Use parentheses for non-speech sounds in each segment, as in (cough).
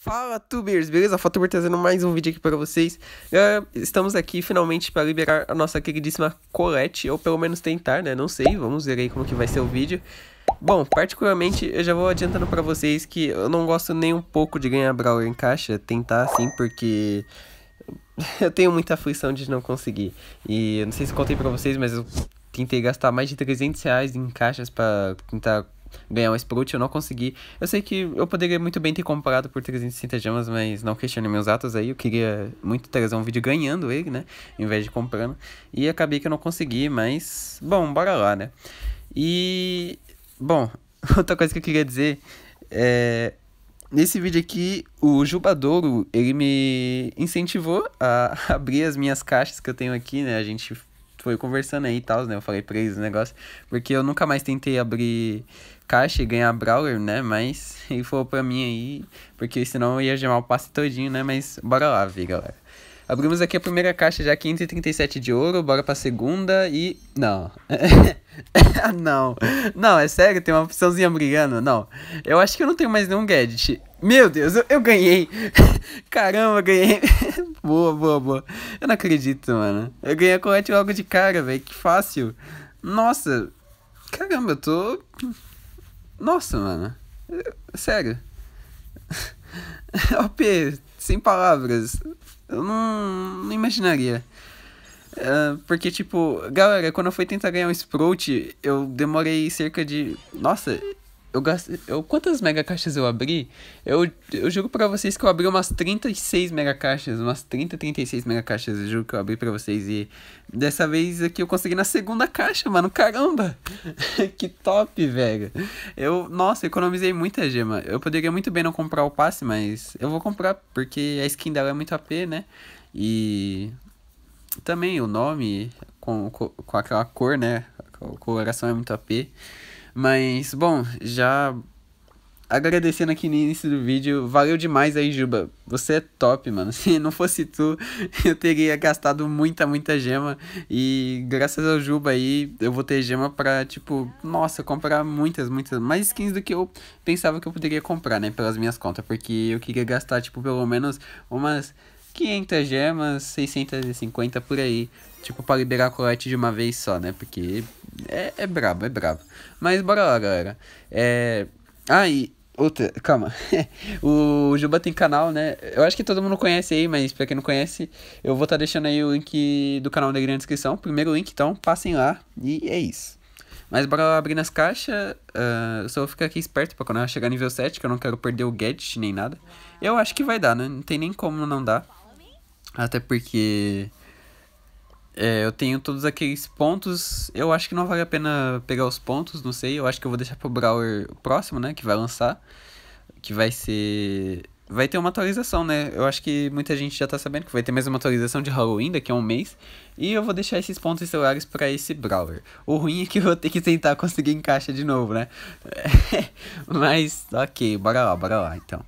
Fala tubers, beleza? Fatuber trazendo mais um vídeo aqui para vocês. Galera, é, estamos aqui finalmente para liberar a nossa queridíssima colete ou pelo menos tentar, né? Não sei, vamos ver aí como que vai ser o vídeo. Bom, particularmente eu já vou adiantando para vocês que eu não gosto nem um pouco de ganhar Brawler em caixa, tentar assim, porque (laughs) eu tenho muita aflição de não conseguir. E eu não sei se contei para vocês, mas eu tentei gastar mais de 300 reais em caixas para tentar ganhar um Sprout, eu não consegui. Eu sei que eu poderia muito bem ter comprado por 360 gemas, mas não questionei meus atos aí. Eu queria muito trazer um vídeo ganhando ele, né? Em vez de comprando. E acabei que eu não consegui, mas. Bom, bora lá, né? E. Bom, (laughs) outra coisa que eu queria dizer é. Nesse vídeo aqui, o Jubadouro, ele me incentivou a (laughs) abrir as minhas caixas que eu tenho aqui, né? A gente foi conversando aí e tal, né? Eu falei pra eles o negócio. Porque eu nunca mais tentei abrir caixa e ganhar Brawler, né? Mas (laughs) e foi pra mim aí, porque senão eu ia gemar o passe todinho, né? Mas bora lá ver, galera. Abrimos aqui a primeira caixa já, 537 de ouro, bora pra segunda e... Não. (laughs) não. Não, é sério, tem uma opçãozinha brilhando? Não. Eu acho que eu não tenho mais nenhum gadget. Meu Deus, eu, eu ganhei. (laughs) Caramba, ganhei. boa, boa, boa. Eu não acredito, mano. Eu ganhei a corrente logo de cara, velho, que fácil. Nossa. Caramba, eu tô... Nossa, mano. Sério. OP, (laughs) sem palavras. Eu não, não imaginaria. É, porque, tipo, galera, quando eu fui tentar ganhar um Sprout, eu demorei cerca de. Nossa, eu gastei. Eu, quantas mega caixas eu abri? Eu, eu juro pra vocês que eu abri umas 36 mega caixas. Umas 30, 36 mega caixas. Eu juro que eu abri pra vocês. E dessa vez aqui eu consegui na segunda caixa, mano. Caramba! (laughs) que top, velho. Eu, nossa, economizei muita gema. Eu poderia muito bem não comprar o passe, mas eu vou comprar porque a skin dela é muito AP, né? E. Também o nome com, com, com aquela cor, né? A coloração é muito AP. Mas, bom, já agradecendo aqui no início do vídeo, valeu demais aí, Juba. Você é top, mano. (laughs) Se não fosse tu, eu teria gastado muita, muita gema. E graças ao Juba aí, eu vou ter gema pra, tipo, nossa, comprar muitas, muitas, mais skins do que eu pensava que eu poderia comprar, né? Pelas minhas contas. Porque eu queria gastar, tipo, pelo menos umas 500 gemas, 650 por aí. Tipo, pra liberar a colete de uma vez só, né? Porque é, é brabo, é brabo. Mas bora lá, galera. É... Ah, e outra... Calma. (laughs) o Juba tem canal, né? Eu acho que todo mundo conhece aí, mas pra quem não conhece, eu vou estar tá deixando aí o link do canal dele na descrição. Primeiro link, então, passem lá. E é isso. Mas bora lá abrir nas caixas. Uh, eu só vou ficar aqui esperto pra quando eu chegar nível 7, que eu não quero perder o gadget nem nada. Eu acho que vai dar, né? Não tem nem como não dar. Até porque é, eu tenho todos aqueles pontos. Eu acho que não vale a pena pegar os pontos, não sei. Eu acho que eu vou deixar pro Brawler próximo, né? Que vai lançar. Que vai ser. Vai ter uma atualização, né? Eu acho que muita gente já tá sabendo que vai ter mais uma atualização de Halloween daqui a um mês. E eu vou deixar esses pontos estelares para esse Brawler. O ruim é que eu vou ter que tentar conseguir encaixa de novo, né? (laughs) Mas, ok, bora lá, bora lá então.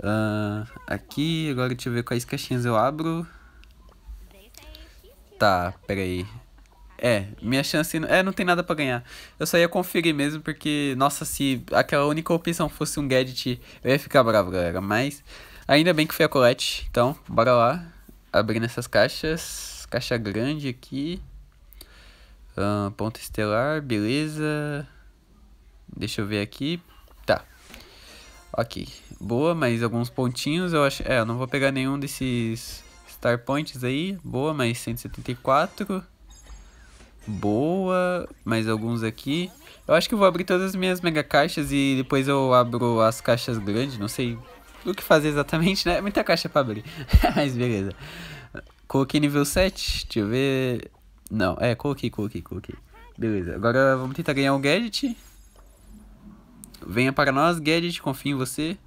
Uh, aqui, agora deixa eu ver quais caixinhas eu abro. Tá, peraí. É, minha chance. É, não tem nada para ganhar. Eu só ia conferir mesmo, porque, nossa, se aquela única opção fosse um gadget, eu ia ficar bravo, galera. Mas ainda bem que foi a colete. Então, bora lá. Abrindo essas caixas. Caixa grande aqui. Uh, ponto estelar, beleza. Deixa eu ver aqui. Tá. Ok boa, mas alguns pontinhos eu acho. É, eu não vou pegar nenhum desses Star Points aí. Boa, mas 174. Boa, mais alguns aqui. Eu acho que eu vou abrir todas as minhas mega caixas e depois eu abro as caixas grandes. Não sei o que fazer exatamente, né? Muita caixa pra abrir. (laughs) mas beleza. Coloquei nível 7. Deixa eu ver. Não, é, coloquei, coloquei, coloquei. Beleza, agora vamos tentar ganhar um gadget. Venha para nós, Gadget, confio em você.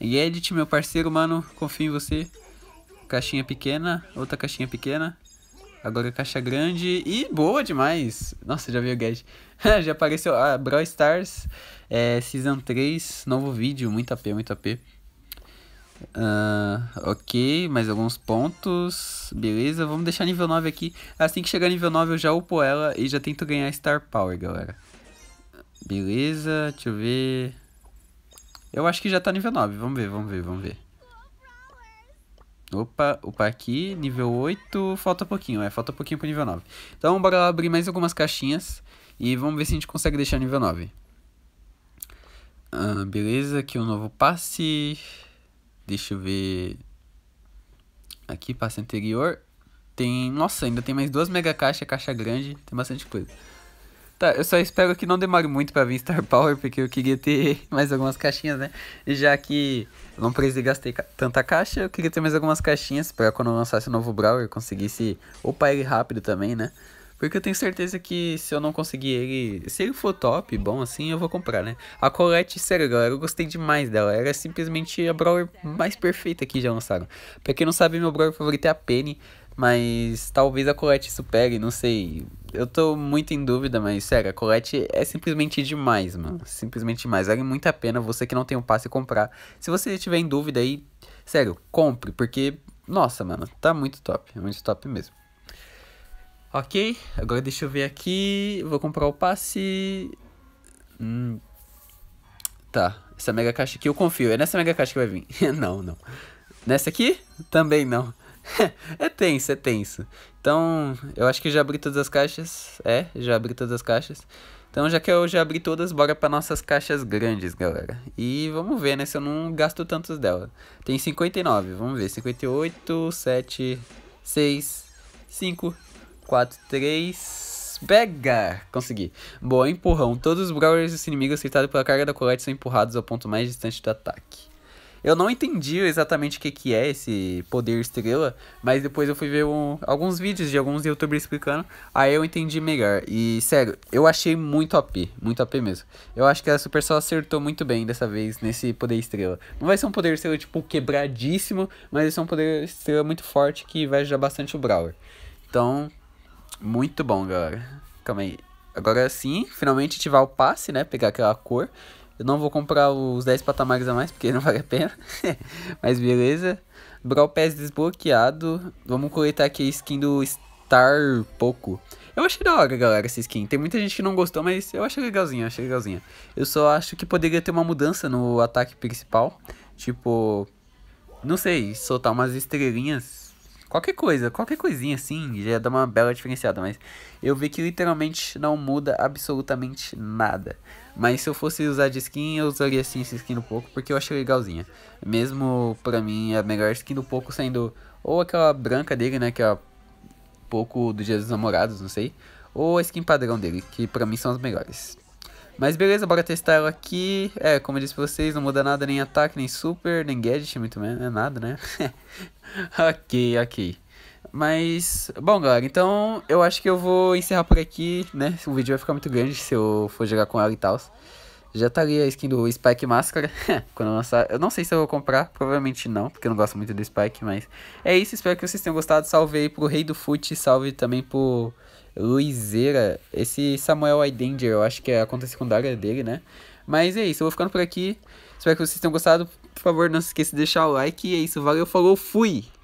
E Edit, meu parceiro, mano, confio em você. Caixinha pequena, outra caixinha pequena. Agora é caixa grande e boa demais. Nossa, já veio o gadget. (laughs) já apareceu a ah, Brawl Stars é, Season 3, novo vídeo, muito AP, muito AP. Uh, ah, ok, mais alguns pontos. Beleza, vamos deixar nível 9 aqui. Assim que chegar nível 9 eu já upo ela e já tento ganhar Star Power, galera. Beleza, deixa eu ver... Eu acho que já tá nível 9. Vamos ver, vamos ver, vamos ver. Opa, opa aqui, nível 8, falta pouquinho, é, falta pouquinho pro nível 9. Então bora lá abrir mais algumas caixinhas e vamos ver se a gente consegue deixar nível 9. Ah, beleza, aqui um novo passe. Deixa eu ver. Aqui, passe anterior. Tem, nossa, ainda tem mais duas mega caixas, caixa grande, tem bastante coisa. Tá, eu só espero que não demore muito para vir Star Power, porque eu queria ter (laughs) mais algumas caixinhas, né? Já que eu não precisei gastar tanta caixa, eu queria ter mais algumas caixinhas para quando eu lançasse o novo Brawler, eu conseguisse upar ele rápido também, né? Porque eu tenho certeza que se eu não conseguir ele, se ele for top, bom assim, eu vou comprar, né? A Colette, sério galera, eu gostei demais dela. Era simplesmente a Brawler mais perfeita que já lançaram. Pra quem não sabe, meu Brawler favorito é a Penny. Mas talvez a Colette supere, não sei. Eu tô muito em dúvida, mas sério, a Colette é simplesmente demais, mano. Simplesmente demais. Vale muito a pena você que não tem o um passe comprar. Se você tiver em dúvida aí, sério, compre, porque, nossa, mano, tá muito top. muito top mesmo. Ok, agora deixa eu ver aqui. Vou comprar o passe. Hum. Tá, essa mega caixa aqui eu confio. É nessa mega caixa que vai vir. (laughs) não, não. Nessa aqui? Também não. (laughs) é tenso, é tenso. Então, eu acho que já abri todas as caixas. É, já abri todas as caixas. Então, já que eu já abri todas, bora para nossas caixas grandes, galera. E vamos ver, né, se eu não gasto tantos dela. Tem 59, vamos ver. 58, 7, 6, 5, 4, 3... Pega! Consegui. Boa, empurrão. Todos os brawlers e inimigos aceitados pela carga da colete são empurrados ao ponto mais distante do ataque. Eu não entendi exatamente o que, que é esse poder estrela, mas depois eu fui ver um, alguns vídeos de alguns youtubers explicando, aí eu entendi melhor. E sério, eu achei muito OP, muito OP mesmo. Eu acho que a super só acertou muito bem dessa vez nesse poder estrela. Não vai ser um poder estrela tipo quebradíssimo, mas vai ser um poder estrela muito forte que vai ajudar bastante o Brawler. Então, muito bom, galera. Calma aí. Agora sim, finalmente ativar o passe, né? Pegar aquela cor. Eu não vou comprar os 10 patamares a mais, porque (laughs) não vale a pena. (laughs) Mas beleza. Brawl Pass desbloqueado. Vamos coletar aqui a skin do Star Poco. Eu achei da hora, galera, essa skin. Tem muita gente que não gostou, mas eu achei legalzinha, achei legalzinha. Eu só acho que poderia ter uma mudança no ataque principal. Tipo, não sei, soltar umas estrelinhas Qualquer coisa, qualquer coisinha assim, já dá uma bela diferenciada, mas eu vi que literalmente não muda absolutamente nada. Mas se eu fosse usar de skin, eu usaria sim essa skin do pouco, porque eu achei legalzinha. Mesmo pra mim, a melhor skin do pouco sendo ou aquela branca dele, né, que é pouco do Dia dos Namorados, não sei, ou a skin padrão dele, que pra mim são as melhores. Mas beleza, bora testar ela aqui. É, como eu disse pra vocês, não muda nada, nem ataque, nem super, nem gadget, muito menos, é nada, né? (laughs) ok, ok. Mas, bom, galera, então eu acho que eu vou encerrar por aqui, né? O vídeo vai ficar muito grande se eu for jogar com ela e tal. Já tá ali a skin do Spike Máscara. (laughs) Quando eu lançar. Eu não sei se eu vou comprar. Provavelmente não, porque eu não gosto muito do Spike, mas. É isso. Espero que vocês tenham gostado. Salve aí pro Rei do Foot. Salve também pro Luizeira. Esse Samuel Idanger, eu acho que é a conta secundária dele, né? Mas é isso. Eu vou ficando por aqui. Espero que vocês tenham gostado. Por favor, não se esqueça de deixar o like. E é isso. Valeu, falou, fui!